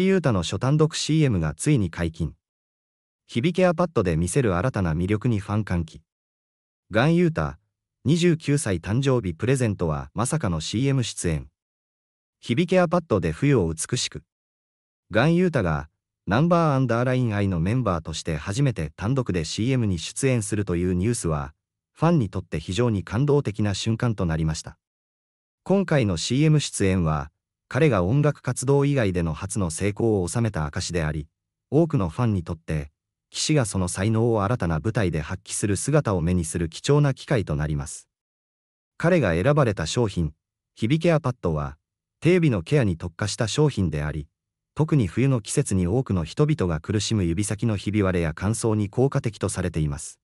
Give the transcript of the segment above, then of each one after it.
石井優太の初単独 CM がついに解禁。響けアパッドで見せる新たな魅力にファン歓喜。ガン優太、29歳誕生日プレゼントはまさかの CM 出演。響けアパッドで冬を美しく。ガン優太が、ナンバーアンダーライン愛のメンバーとして初めて単独で CM に出演するというニュースは、ファンにとって非常に感動的な瞬間となりました。今回の CM 出演は、彼が音楽活動以外での初の成功を収めた証であり、多くのファンにとって、騎士がその才能を新たな舞台で発揮する姿を目にする貴重な機会となります。彼が選ばれた商品、響ケアパッドは、手指のケアに特化した商品であり、特に冬の季節に多くの人々が苦しむ指先のひび割れや乾燥に効果的とされています。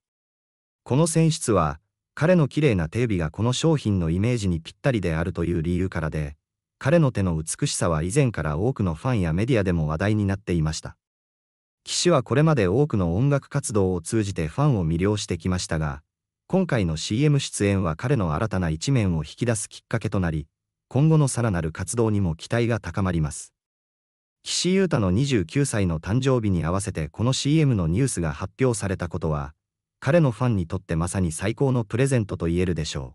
この選出は、彼の綺麗な手指がこの商品のイメージにぴったりであるという理由からで、彼の手の美しさは以前から多くのファンやメディアでも話題になっていました。騎士はこれまで多くの音楽活動を通じてファンを魅了してきましたが、今回の CM 出演は彼の新たな一面を引き出すきっかけとなり、今後のさらなる活動にも期待が高まります。岸優太の29歳の誕生日に合わせてこの CM のニュースが発表されたことは、彼のファンにとってまさに最高のプレゼントと言えるでしょう。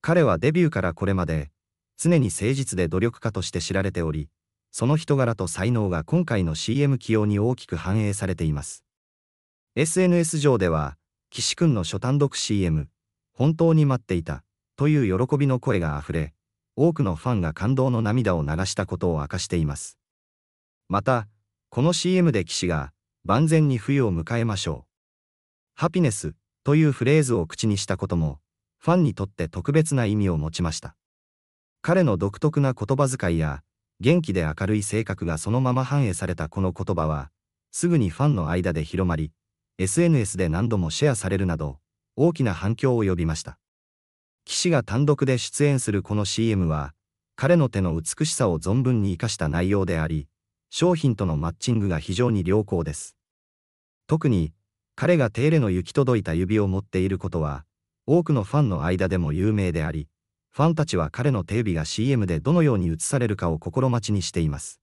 彼はデビューからこれまで、常に誠実で努力家として知られており、その人柄と才能が今回の CM 起用に大きく反映されています。SNS 上では、岸くんの初単独 CM、本当に待っていた、という喜びの声が溢れ、多くのファンが感動の涙を流したことを明かしています。また、この CM で岸が、万全に冬を迎えましょう。ハピネスというフレーズを口にしたことも、ファンにとって特別な意味を持ちました。彼の独特な言葉遣いや、元気で明るい性格がそのまま反映されたこの言葉は、すぐにファンの間で広まり、SNS で何度もシェアされるなど、大きな反響を呼びました。騎士が単独で出演するこの CM は、彼の手の美しさを存分に生かした内容であり、商品とのマッチングが非常に良好です。特に、彼が手入れの行き届いた指を持っていることは、多くのファンの間でも有名であり、ファンたちは彼のテレビが CM でどのように映されるかを心待ちにしています。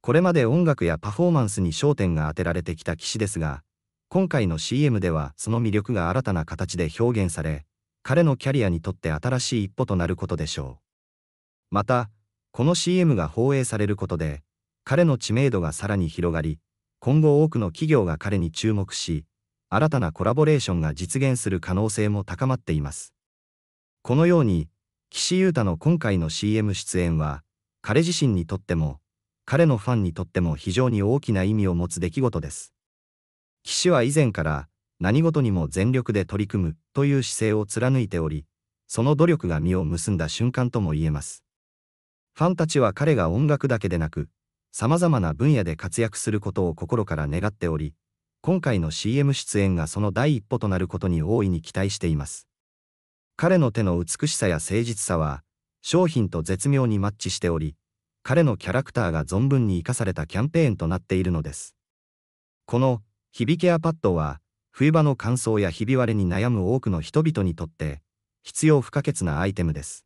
これまで音楽やパフォーマンスに焦点が当てられてきた騎士ですが、今回の CM ではその魅力が新たな形で表現され、彼のキャリアにとって新しい一歩となることでしょう。また、この CM が放映されることで、彼の知名度がさらに広がり、今後多くの企業が彼に注目し、新たなコラボレーションが実現する可能性も高まっています。このように、岸優太の今回の CM 出演は、彼自身にとっても、彼のファンにとっても非常に大きな意味を持つ出来事です。岸は以前から何事にも全力で取り組むという姿勢を貫いており、その努力が実を結んだ瞬間とも言えます。ファンたちは彼が音楽だけでなく、様々な分野で活躍することを心から願っており、今回の CM 出演がその第一歩となることに大いに期待しています。彼の手の美しさや誠実さは、商品と絶妙にマッチしており、彼のキャラクターが存分に生かされたキャンペーンとなっているのです。この、ヒビケアパッドは、冬場の乾燥やひび割れに悩む多くの人々にとって、必要不可欠なアイテムです。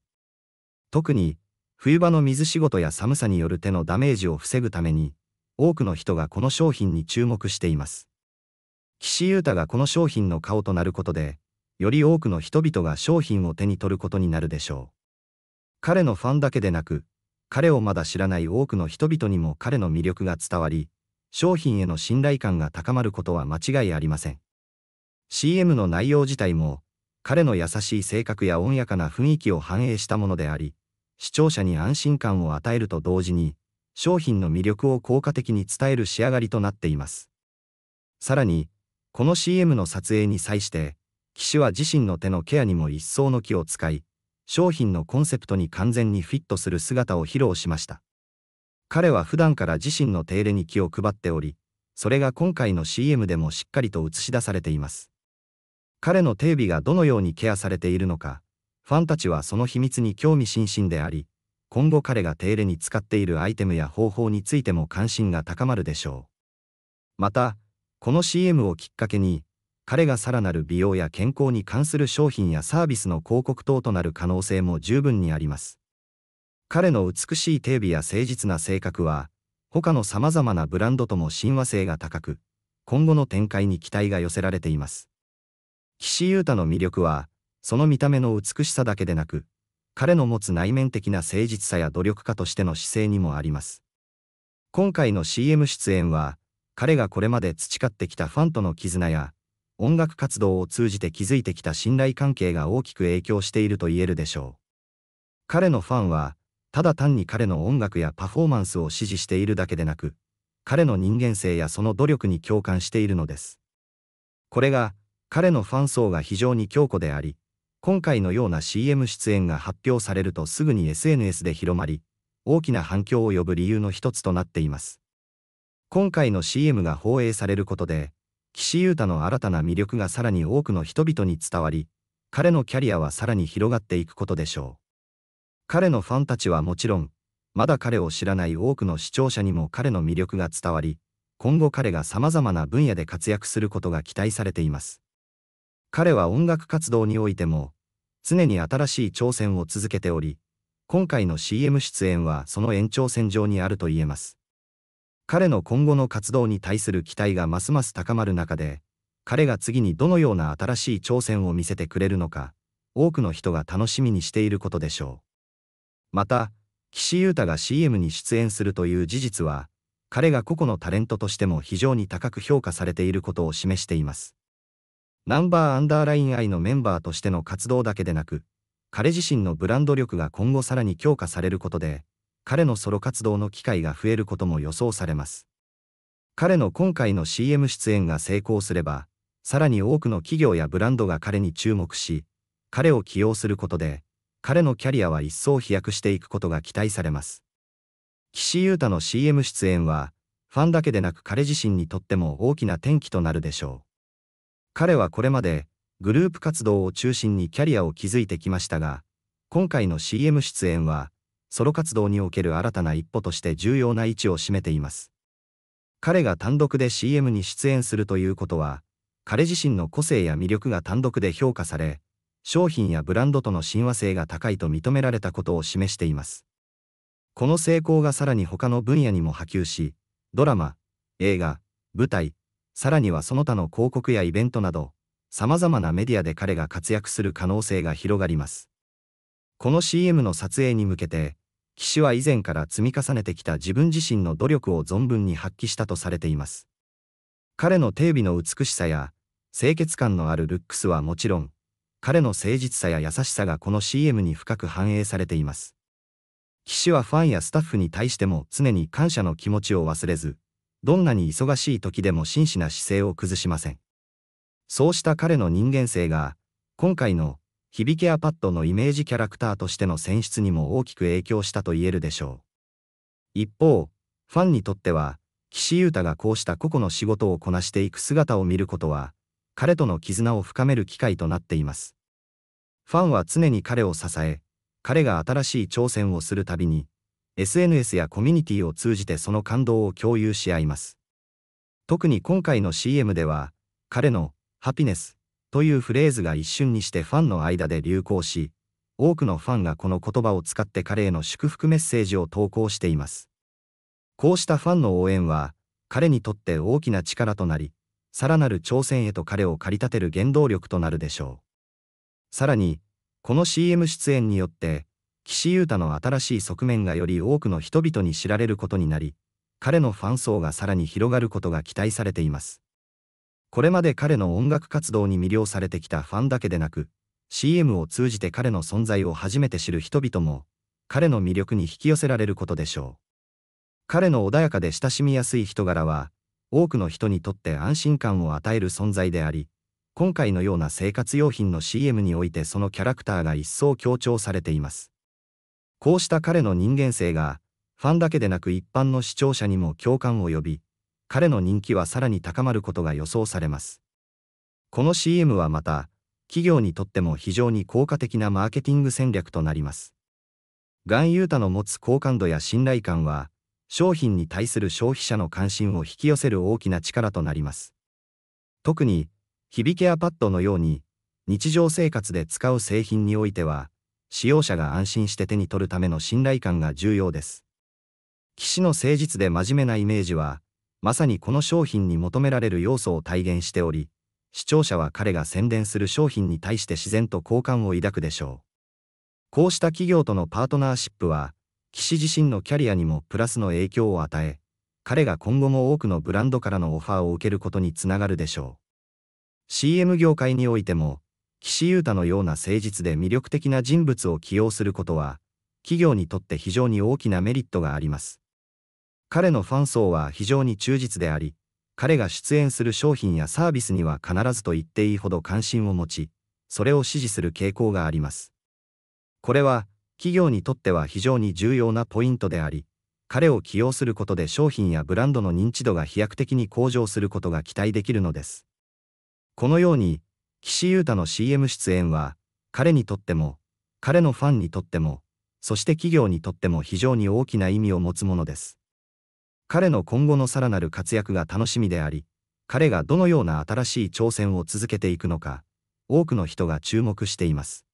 特に、冬場の水仕事や寒さによる手のダメージを防ぐために、多くの人がこの商品に注目しています。岸優太がこの商品の顔となることで、より多くの人々が商品を手に取ることになるでしょう。彼のファンだけでなく、彼をまだ知らない多くの人々にも彼の魅力が伝わり、商品への信頼感が高まることは間違いありません。CM の内容自体も、彼の優しい性格や穏やかな雰囲気を反映したものであり、視聴者に安心感を与えると同時に、商品の魅力を効果的に伝える仕上がりとなっています。さらに、この CM の撮影に際して、機種は自身の手のケアにも一層の気を使い、商品のコンセプトに完全にフィットする姿を披露しました。彼は普段から自身の手入れに気を配っており、それが今回の CM でもしっかりと映し出されています。彼の手指がどのようにケアされているのか、ファンたちはその秘密に興味津々であり、今後彼が手入れに使っているアイテムや方法についても関心が高まるでしょう。また、この CM をきっかけに、彼がさらなる美容や健康に関する商品やサービスの広告等となる可能性も十分にあります。彼の美しい手指や誠実な性格は、他の様々なブランドとも親和性が高く、今後の展開に期待が寄せられています。岸優太の魅力は、その見た目の美しさだけでなく、彼の持つ内面的な誠実さや努力家としての姿勢にもあります。今回の CM 出演は、彼がこれまで培ってきたファンとの絆や、音楽活動を通じて築いてきた信頼関係が大きく影響していると言えるでしょう。彼のファンは、ただ単に彼の音楽やパフォーマンスを支持しているだけでなく、彼の人間性やその努力に共感しているのです。これが、彼のファン層が非常に強固であり、今回のような CM 出演が発表されるとすぐに SNS で広まり、大きな反響を呼ぶ理由の一つとなっています。今回の CM が放映されることで、岸優太の新たな魅力がさらに多くの人々に伝わり、彼のキャリアはさらに広がっていくことでしょう。彼のファンたちはもちろん、まだ彼を知らない多くの視聴者にも彼の魅力が伝わり、今後彼が様々な分野で活躍することが期待されています。彼は音楽活動においても、常に新しい挑戦を続けており、今回の CM 出演はその延長線上にあると言えます。彼の今後の活動に対する期待がますます高まる中で、彼が次にどのような新しい挑戦を見せてくれるのか、多くの人が楽しみにしていることでしょう。また、岸優太が CM に出演するという事実は、彼が個々のタレントとしても非常に高く評価されていることを示しています。ナンバーアンダーラインイのメンバーとしての活動だけでなく、彼自身のブランド力が今後さらに強化されることで、彼のソロ活動の機会が増えることも予想されます。彼の今回の CM 出演が成功すれば、さらに多くの企業やブランドが彼に注目し、彼を起用することで、彼のキャリアは一層飛躍していくことが期待されます。岸優太の CM 出演は、ファンだけでなく彼自身にとっても大きな転機となるでしょう。彼はこれまで、グループ活動を中心にキャリアを築いてきましたが、今回の CM 出演は、ソロ活動における新たな一歩として重要な位置を占めています。彼が単独で CM に出演するということは、彼自身の個性や魅力が単独で評価され、商品やブランドとの親和性が高いと認められたことを示しています。この成功がさらに他の分野にも波及し、ドラマ、映画、舞台、さらにはその他の広告やイベントなど、様々なメディアで彼が活躍する可能性が広がります。この CM の撮影に向けて、騎手は以前から積み重ねてきた自分自身の努力を存分に発揮したとされています。彼のテレビの美しさや、清潔感のあるルックスはもちろん、彼の誠実さや優しさがこの CM に深く反映されています。騎手はファンやスタッフに対しても常に感謝の気持ちを忘れず、どんなに忙しい時でも真摯な姿勢を崩しません。そうした彼の人間性が、今回の響けアパッドのイメージキャラクターとしての選出にも大きく影響したと言えるでしょう。一方、ファンにとっては、岸優太がこうした個々の仕事をこなしていく姿を見ることは、彼との絆を深める機会となっています。ファンは常に彼を支え、彼が新しい挑戦をするたびに、SNS やコミュニティを通じてその感動を共有し合います。特に今回の CM では、彼の、ハピネス、というフレーズが一瞬にしてファンの間で流行し、多くのファンがこの言葉を使って彼への祝福メッセージを投稿しています。こうしたファンの応援は、彼にとって大きな力となり、さらなる挑戦へと彼を駆り立てる原動力となるでしょう。さらに、この CM 出演によって、岸優太の新しい側面がより多くの人々に知られることになり、彼のファン層がさらに広がることが期待されています。これまで彼の音楽活動に魅了されてきたファンだけでなく、CM を通じて彼の存在を初めて知る人々も、彼の魅力に引き寄せられることでしょう。彼の穏やかで親しみやすい人柄は、多くの人にとって安心感を与える存在であり、今回のような生活用品の CM においてそのキャラクターが一層強調されています。こうした彼の人間性が、ファンだけでなく一般の視聴者にも共感を呼び、彼の人気はさらに高まることが予想されます。この CM はまた、企業にとっても非常に効果的なマーケティング戦略となります。ガンユータの持つ好感度や信頼感は、商品に対する消費者の関心を引き寄せる大きな力となります。特に、響ケアパッドのように、日常生活で使う製品においては、使用者が安心して手に取るための信頼感が重要です。騎士の誠実で真面目なイメージは、まさにこの商品に求められる要素を体現しており、視聴者は彼が宣伝する商品に対して自然と好感を抱くでしょう。こうした企業とのパートナーシップは、岸自身のキャリアにもプラスの影響を与え、彼が今後も多くのブランドからのオファーを受けることにつながるでしょう。CM 業界においても、岸優太のような誠実で魅力的な人物を起用することは、企業にとって非常に大きなメリットがあります。彼のファン層は非常に忠実であり、彼が出演する商品やサービスには必ずと言っていいほど関心を持ち、それを支持する傾向があります。これは、企業にとっては非常に重要なポイントであり、彼を起用することで商品やブランドの認知度が飛躍的に向上することが期待できるのです。このように、岸優太の CM 出演は、彼にとっても、彼のファンにとっても、そして企業にとっても非常に大きな意味を持つものです。彼の今後のさらなる活躍が楽しみであり、彼がどのような新しい挑戦を続けていくのか、多くの人が注目しています。